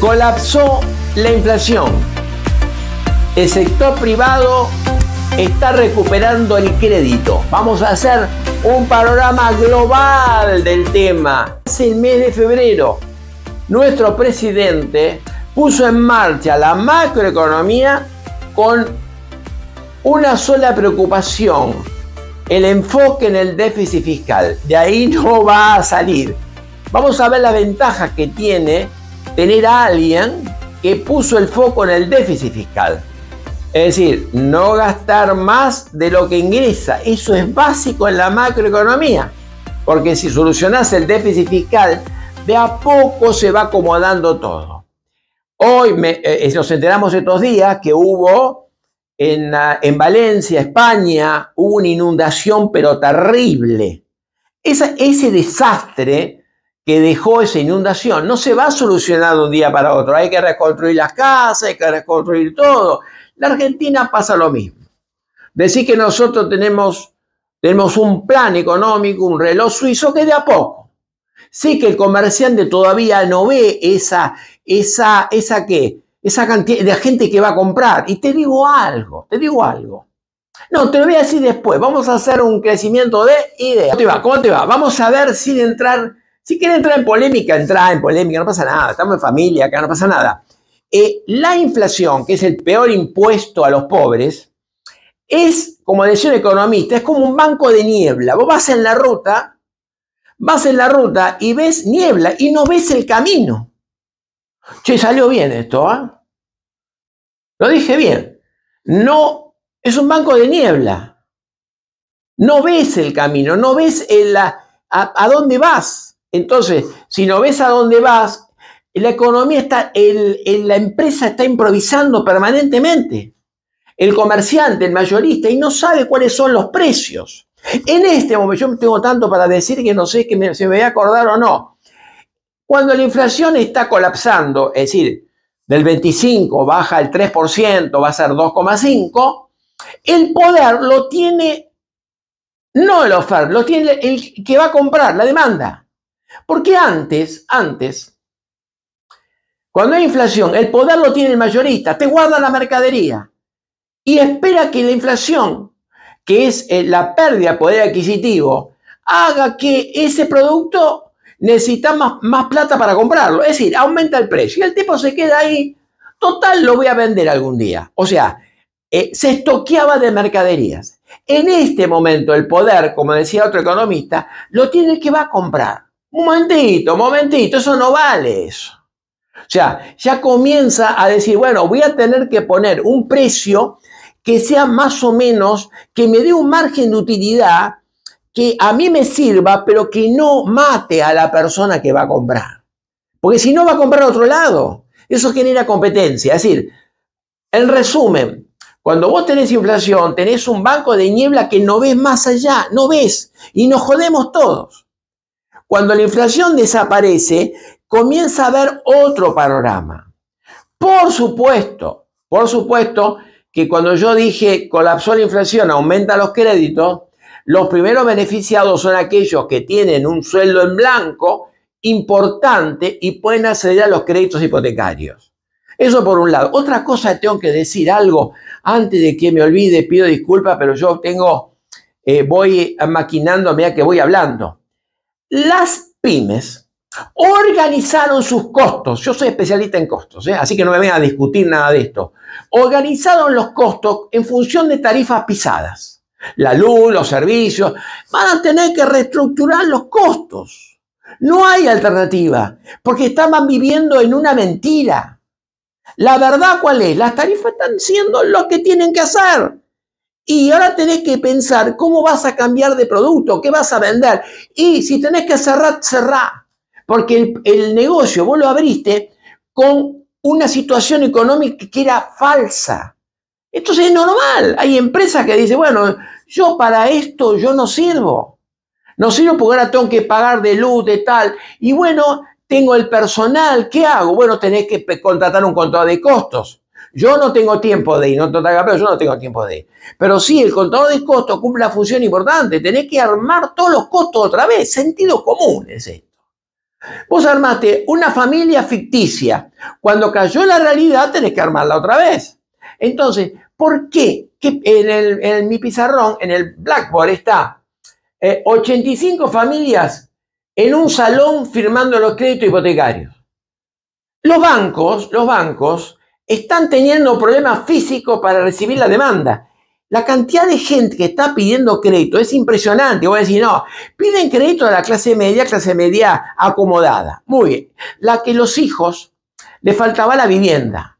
Colapsó la inflación. El sector privado está recuperando el crédito. Vamos a hacer un panorama global del tema. Hace el mes de febrero, nuestro presidente puso en marcha la macroeconomía con una sola preocupación, el enfoque en el déficit fiscal. De ahí no va a salir. Vamos a ver la ventaja que tiene tener a alguien que puso el foco en el déficit fiscal. Es decir, no gastar más de lo que ingresa. Eso es básico en la macroeconomía, porque si solucionás el déficit fiscal, de a poco se va acomodando todo. Hoy eh, eh, nos enteramos estos días que hubo ah, en, Valencia, España, hubo una inundación pero terrible. ese desastre que dejó esa inundación no se va a solucionar de un día para otro. Hay que reconstruir las casas, hay que reconstruir todo. La Argentina pasa lo mismo. Decir que nosotros tenemos, tenemos un plan económico, un reloj suizo que de a poco. Sí que el comerciante todavía no ve esa, esa, esa esa cantidad de gente que va a comprar. Y te digo algo, te digo algo. No, te lo voy a decir después. Vamos a hacer un crecimiento de ideas. ¿Cómo te va? ¿Cómo te va? Vamos a ver sin entrar si quieren entrar en polémica, entrar en polémica, no pasa nada, estamos en familia, acá no pasa nada. Eh, la inflación, que es el peor impuesto a los pobres, es, como decía un economista, es como un banco de niebla. Vos vas en la ruta, vas en la ruta y ves niebla y no ves el camino. Che, salió bien esto, ¿ah? Lo dije bien. No, es un banco de niebla. No ves el camino, no ves a dónde vas. Entonces, si no ves a dónde vas, la economía está, la empresa está improvisando permanentemente. El comerciante, el mayorista, y no sabe cuáles son los precios. En este momento, yo tengo tanto para decir que no sé si me voy a acordar o no. Cuando la inflación está colapsando, es decir, del 25 baja al 3%, va a ser 2,5, el poder lo tiene, no el oferta, lo tiene el que va a comprar, la demanda. Porque antes, antes, cuando hay inflación, el poder lo tiene el mayorista, te guarda la mercadería y espera que la inflación, que es eh, la pérdida de poder adquisitivo, haga que ese producto necesite más, plata para comprarlo. Es decir, aumenta el precio y el tipo se queda ahí, total, lo voy a vender algún día. O sea, eh, se estoqueaba de mercaderías. En este momento el poder, como decía otro economista, lo tiene el que va a comprar. Un momentito, momentito, eso no vale eso. O sea, ya comienza a decir, bueno, voy a tener que poner un precio que sea más o menos, que me dé un margen de utilidad que a mí me sirva, pero que no mate a la persona que va a comprar. Porque si no, va a comprar a otro lado. Eso genera competencia. Es decir, en resumen, cuando vos tenés inflación, tenés un banco de niebla que no ves más allá, no ves, y nos jodemos todos. Cuando la inflación desaparece, comienza a haber otro panorama. Por supuesto, por supuesto que cuando yo dije colapsó la inflación, aumenta los créditos, los primeros beneficiados son aquellos que tienen un sueldo en blanco importante y pueden acceder a los créditos hipotecarios. Eso por un lado. Otra cosa, tengo que decir algo antes de que me olvide, pido disculpas, pero yo tengo, eh, voy maquinando a que voy hablando. Las pymes organizaron sus costos. Yo soy especialista en costos, ¿eh? así que no me voy a discutir nada de esto. Organizaron los costos en función de tarifas pisadas. La luz, los servicios, van a tener que reestructurar los costos. No hay alternativa, porque estaban viviendo en una mentira. La verdad cuál es? Las tarifas están siendo lo que tienen que hacer. Y ahora tenés que pensar cómo vas a cambiar de producto, qué vas a vender. Y si tenés que cerrar, cerrá. Porque el, negocio vos lo abriste con una situación económica que era falsa. Entonces es normal. Hay empresas que dicen, bueno, yo para esto yo no sirvo. No sirvo porque ahora tengo que pagar de luz, de tal. Y bueno, tengo el personal, ¿qué hago? Bueno, tenés que contratar un contrato de costos. Yo no tengo tiempo de, ir, no total pero yo no tengo tiempo de. ir. Pero sí, el contador de costos cumple la función importante. Tenés que armar todos los costos otra vez. Sentido común es esto. Vos armaste una familia ficticia. Cuando cayó la realidad, tenés que armarla otra vez. Entonces, ¿por qué en, mi pizarrón, en el Blackboard, está 85 eh, familias en un salón firmando los créditos hipotecarios? Los bancos, los bancos, están teniendo problemas físicos para recibir la demanda. La cantidad de gente que está pidiendo crédito es impresionante. Voy a decir, no, piden crédito a la clase media, clase media acomodada. Muy bien. La que los hijos le faltaba la vivienda.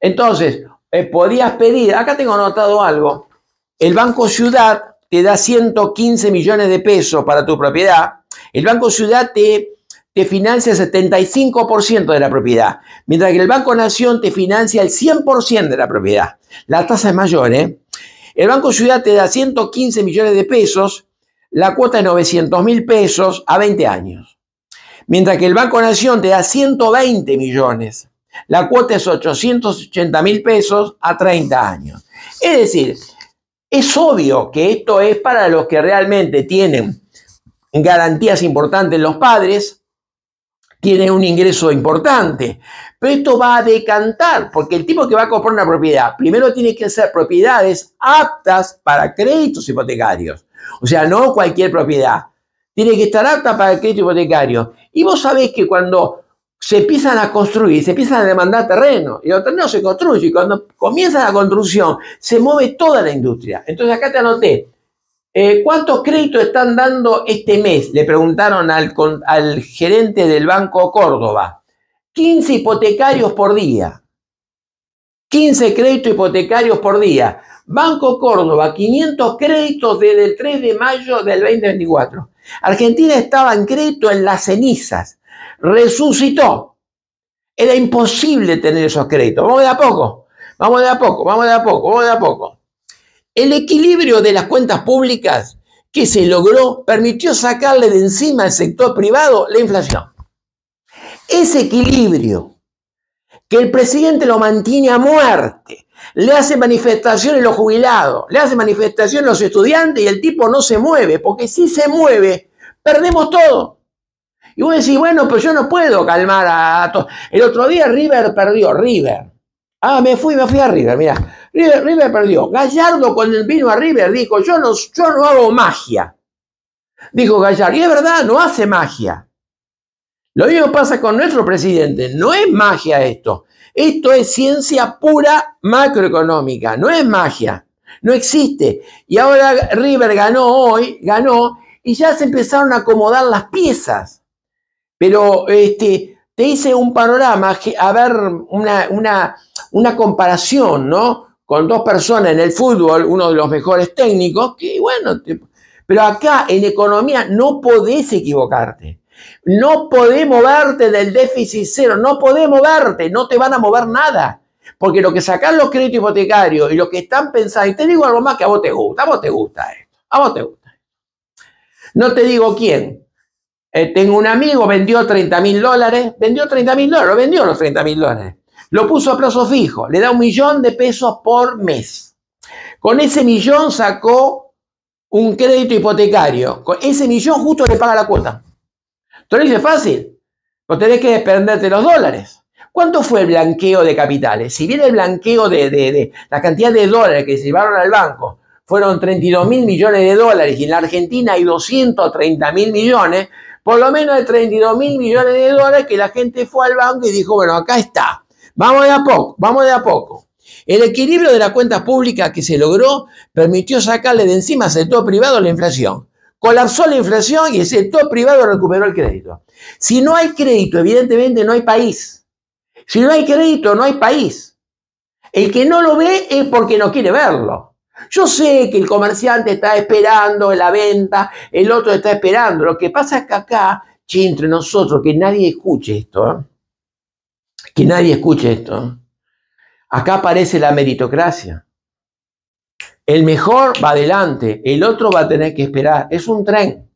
Entonces, eh, podías pedir, acá tengo anotado algo, el Banco Ciudad te da 115 millones de pesos para tu propiedad, el Banco Ciudad te te financia el 75% de la propiedad, mientras que el Banco Nación te financia el 100% de la propiedad. La tasa es mayor, ¿eh? El Banco Ciudad te da 115 millones de pesos, la cuota es 900 mil pesos a 20 años. Mientras que el Banco Nación te da 120 millones, la cuota es 880 mil pesos a 30 años. Es decir, es obvio que esto es para los que realmente tienen garantías importantes los padres, tiene un ingreso importante. Pero esto va a decantar, porque el tipo que va a comprar una propiedad, primero tiene que ser propiedades aptas para créditos hipotecarios. O sea, no cualquier propiedad. Tiene que estar apta para crédito hipotecario. Y vos sabés que cuando se empiezan a construir, se empiezan a demandar terreno, y los terrenos se construye, y cuando comienza la construcción, se mueve toda la industria. Entonces acá te anoté, eh, ¿Cuántos créditos están dando este mes? Le preguntaron al, al gerente del Banco Córdoba. 15 hipotecarios por día. 15 créditos hipotecarios por día. Banco Córdoba, 500 créditos desde el 3 de mayo del 2024. Argentina estaba en crédito en las cenizas. Resucitó. Era imposible tener esos créditos. Vamos de a poco. Vamos de a poco. Vamos de a poco. Vamos de a poco. El equilibrio de las cuentas públicas que se logró permitió sacarle de encima al sector privado la inflación. Ese equilibrio que el presidente lo mantiene a muerte, le hace manifestaciones los jubilados, le hace manifestaciones los estudiantes y el tipo no se mueve, porque si se mueve, perdemos todo. Y vos decís, bueno, pero yo no puedo calmar a todos. El otro día River perdió, River. Ah, me fui, me fui a River, mira. River, perdió. Gallardo cuando vino a River dijo, yo no, yo no hago magia. Dijo Gallardo, y es verdad, no hace magia. Lo mismo pasa con nuestro presidente. No es magia esto. Esto es ciencia pura macroeconómica. No es magia. No existe. Y ahora River ganó hoy, ganó, y ya se empezaron a acomodar las piezas. Pero este, te hice un panorama, a ver, una, una, una comparación, ¿no? con dos personas en el fútbol, uno de los mejores técnicos, que bueno, pero acá en economía no podés equivocarte. No podés moverte del déficit cero, no podés moverte, no te van a mover nada. Porque lo que sacan los créditos hipotecarios y lo que están pensando, y te digo algo más que a vos te gusta, a vos te gusta esto, a vos te gusta. No te digo quién. Eh, tengo un amigo, vendió 30 mil dólares, vendió 30 mil dólares, vendió los 30 mil dólares. Lo puso a plazo fijo, le da un millón de pesos por mes. Con ese millón sacó un crédito hipotecario. Con ese millón justo le paga la cuota. Entonces es fácil, Vos tenés que desprenderte los dólares. ¿Cuánto fue el blanqueo de capitales? Si bien el blanqueo de, de, de la cantidad de dólares que se llevaron al banco fueron 32 mil millones de dólares y en la Argentina hay 230 mil millones, por lo menos hay 32 mil millones de dólares que la gente fue al banco y dijo, bueno, acá está, Vamos de a poco, vamos de a poco. El equilibrio de la cuenta pública que se logró permitió sacarle de encima al sector privado la inflación. Colapsó la inflación y el sector privado recuperó el crédito. Si no hay crédito, evidentemente no hay país. Si no hay crédito, no hay país. El que no lo ve es porque no quiere verlo. Yo sé que el comerciante está esperando la venta, el otro está esperando. Lo que pasa es que acá, entre nosotros, que nadie escuche esto. ¿eh? Que nadie escuche esto. Acá aparece la meritocracia. El mejor va adelante, el otro va a tener que esperar. Es un tren.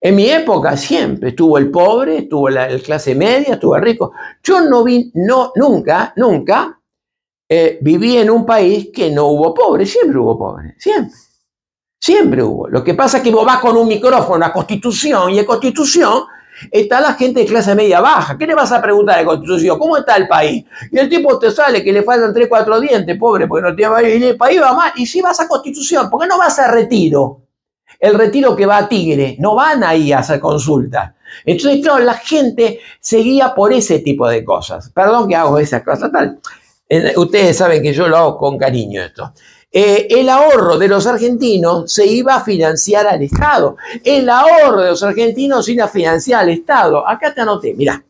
En mi época siempre estuvo el pobre, estuvo la clase media, estuvo el rico. Yo no vi, no, nunca, nunca eh, viví en un país que no hubo pobre. Siempre hubo pobre, siempre. Siempre hubo. Lo que pasa es que vos vas con un micrófono a Constitución y en Constitución Está la gente de clase media baja. ¿Qué le vas a preguntar a la Constitución? ¿Cómo está el país? Y el tipo te sale que le faltan 3, 4 dientes, pobre, porque no tiene más Y el país va mal. Y si vas a Constitución, porque no vas a retiro? El retiro que va a Tigre. No van ahí a hacer consulta, Entonces, claro, la gente seguía por ese tipo de cosas. Perdón que hago esas cosas. Tal. Eh, ustedes saben que yo lo hago con cariño esto. Eh, el ahorro de los argentinos se iba a financiar al Estado. El ahorro de los argentinos se iba a financiar al Estado. Acá te anoté, mirá,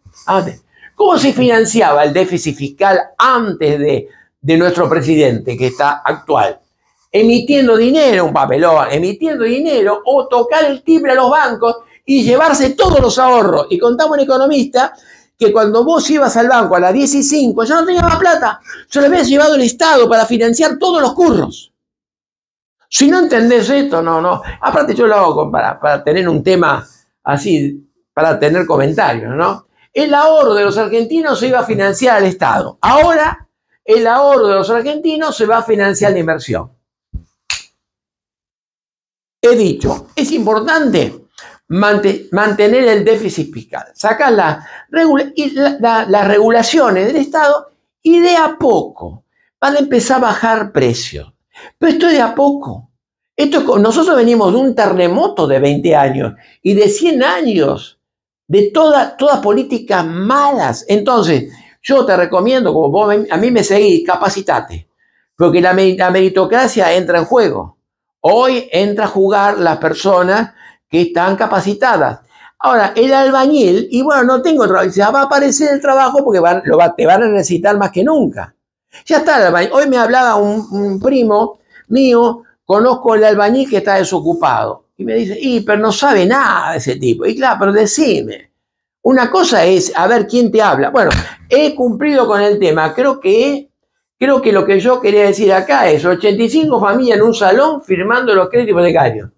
¿Cómo se financiaba el déficit fiscal antes de, nuestro presidente que está actual? Emitiendo dinero, un papelón, emitiendo dinero o tocar el timbre a los bancos y llevarse todos los ahorros. Y contaba un economista que cuando vos ibas al banco a las 10 y 5 ya no tenía más plata, yo lo había llevado el Estado para financiar todos los curros. Si no entendés esto, no, no. Aparte yo lo hago para, para tener un tema así, para tener comentarios, ¿no? El ahorro de los argentinos se iba a financiar al Estado. Ahora el ahorro de los argentinos se va a financiar la inversión. He dicho, es importante mantener el déficit fiscal. sacar las regulaciones del Estado y de a poco van a empezar a bajar precios. Pero esto es de a poco. Esto nosotros venimos de un terremoto de 20 años y de 100 años de todas políticas malas. Entonces, yo te recomiendo, como vos a mí me seguís, capacitate, porque la meritocracia entra en juego. Hoy entra a jugar las personas que están capacitadas. Ahora, el albañil, y bueno, no tengo trabajo, ya va a aparecer el trabajo porque te van a necesitar más que nunca. Ya está el albañil. Hoy me hablaba un, primo mío, conozco el albañil que está desocupado. Y me dice, y pero no sabe nada de ese tipo. Y claro, pero decime. Una cosa es a ver quién te habla. Bueno, he cumplido con el tema. Creo que, creo que lo que yo quería decir acá es 85 familias en un salón firmando los créditos hipotecarios.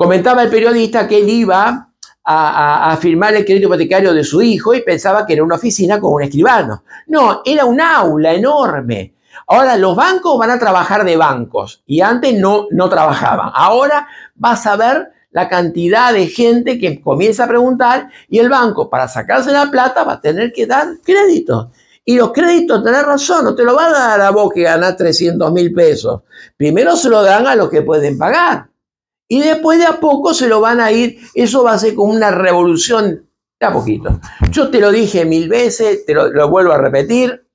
Comentaba el periodista que él iba a, firmar el crédito hipotecario de su hijo y pensaba que era una oficina con un escribano. No, era un aula enorme. Ahora los bancos van a trabajar de bancos y antes no, no trabajaban. Ahora vas a ver la cantidad de gente que comienza a preguntar y el banco para sacarse la plata va a tener que dar crédito. Y los créditos, tenés razón, no te lo van a dar a vos que ganás 300 mil pesos. Primero se lo dan a los que pueden pagar. Y después de a poco se lo van a ir, eso va a ser como una revolución de a poquito. Yo te lo dije mil veces, te lo, vuelvo a repetir.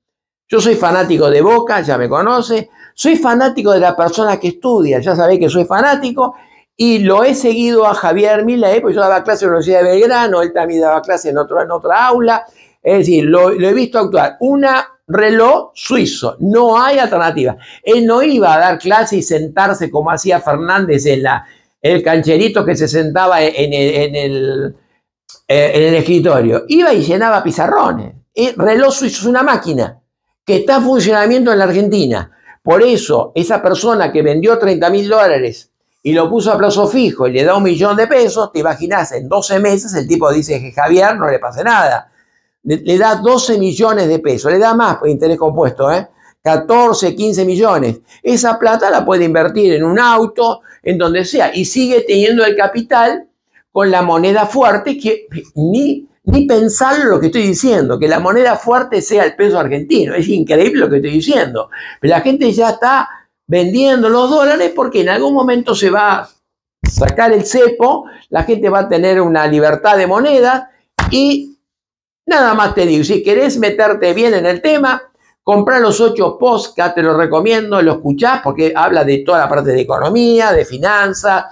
Yo soy fanático de Boca, ya me conoce. Soy fanático de la persona que estudia, ya sabéis que soy fanático. Y lo he seguido a Javier Mila, porque yo daba clase en la Universidad de Belgrano, él también daba clase en, otro, en otra aula. Es decir, lo, he visto actuar. Un reloj suizo, no hay alternativa. Él no iba a dar clase y sentarse como hacía Fernández en la, el cancherito que se sentaba eh, en el, escritorio. Iba y llenaba pizarrones. Y Reloso hizo una máquina que está en funcionamiento en la Argentina. Por eso, esa persona que vendió 30 mil dólares y lo puso a plazo fijo y le da un millón de pesos, te imaginas, en 12 meses el tipo dice que Javier no le pase nada. Le, le da 12 millones de pesos, le da más por interés compuesto, ¿eh? 14, 15 millones. Esa plata la puede invertir en un auto, en donde sea, y sigue teniendo el capital con la moneda fuerte, que ni, ni pensar lo que estoy diciendo, que la moneda fuerte sea el peso argentino. Es increíble lo que estoy diciendo. la gente ya está vendiendo los dólares porque en algún momento se va a sacar el cepo, la gente va a tener una libertad de moneda y nada más te digo, si querés meterte bien en el tema, Comprar los ocho podcasts, te los recomiendo, lo escuchás porque habla de toda la parte de economía, de finanzas,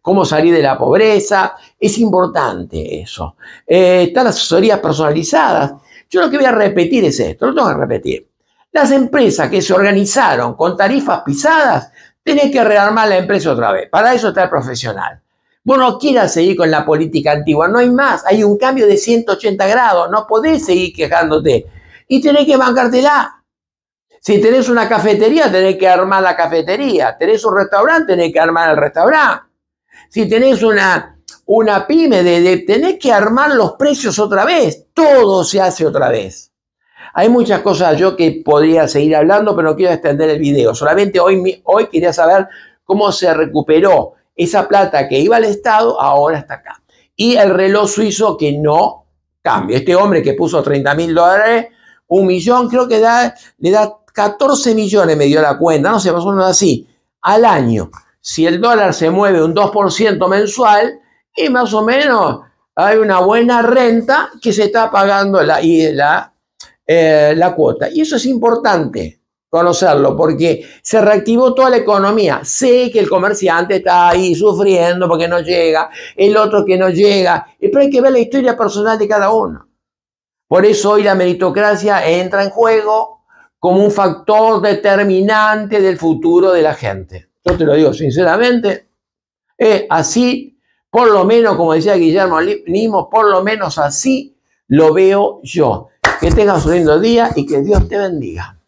cómo salir de la pobreza. Es importante eso. Eh, están las asesorías personalizadas. Yo lo que voy a repetir es esto, lo tengo que repetir. Las empresas que se organizaron con tarifas pisadas, tenés que rearmar la empresa otra vez. Para eso está el profesional. Vos no quieras seguir con la política antigua, no hay más. Hay un cambio de 180 grados, no podés seguir quejándote. Y tenés que bancártela. Si tenés una cafetería, tenés que armar la cafetería. Tenés un restaurante, tenés que armar el restaurante. Si tenés una, una pyme, de, tenés que armar los precios otra vez. Todo se hace otra vez. Hay muchas cosas yo que podría seguir hablando, pero no quiero extender el video. Solamente hoy, hoy quería saber cómo se recuperó esa plata que iba al Estado, ahora está acá. Y el reloj suizo que no cambia. Este hombre que puso 30 mil dólares, un millón, creo que da, le da 14 millones me dio la cuenta, no sé, más o menos así, al año. Si el dólar se mueve un 2% mensual, y más o menos hay una buena renta que se está pagando la, y la, eh, la cuota. Y eso es importante conocerlo porque se reactivó toda la economía. Sé que el comerciante está ahí sufriendo porque no llega, el otro que no llega, pero hay que ver la historia personal de cada uno. Por eso hoy la meritocracia entra en juego, como un factor determinante del futuro de la gente. Yo te lo digo sinceramente, así, por lo menos, como decía Guillermo Nimo, por lo menos así lo veo yo. Que tengas un lindo día y que Dios te bendiga.